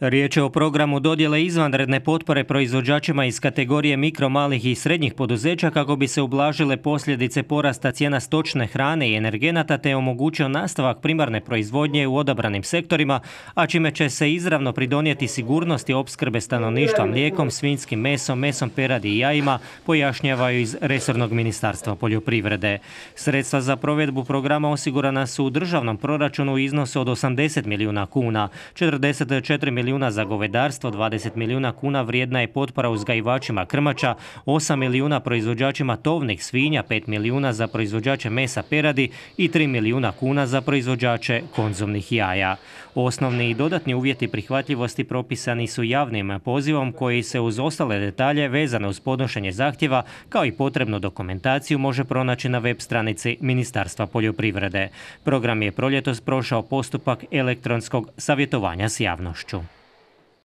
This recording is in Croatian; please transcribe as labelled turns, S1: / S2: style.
S1: Riječ je o programu dodjele izvanredne potpore proizvođačima iz kategorije mikro, malih i srednjih poduzeća kako bi se ublažile posljedice porasta cijena stočne hrane i energenata te omogućio nastavak primarne proizvodnje u odabranim sektorima, a čime će se izravno pridonijeti sigurnosti opskrbe stanovništva mlijekom, svinskim mesom, mesom peradi i jajima, pojašnjavaju iz Resornog ministarstva poljoprivrede. Sredstva za provedbu programa osigurana su u državnom proračunu u iznosu od 80 milijuna kuna, 44 milijuna milijuna za govedarstvo, 20 milijuna kuna vrijedna je potpora uzgajivačima krmača, 8 milijuna proizvođačima tovnih svinja, 5 milijuna za proizvođače mesa peradi i 3 milijuna kuna za proizvođače konzumnih jaja. Osnovni i dodatni uvjeti prihvatljivosti propisani su javnim pozivom koji se uz ostale detalje vezane uz podnošenje zahtjeva kao i potrebnu dokumentaciju može pronaći na web stranici Ministarstva poljoprivrede. Program je proljetos prošao postupak elektronskog savjetovanja s javnošću.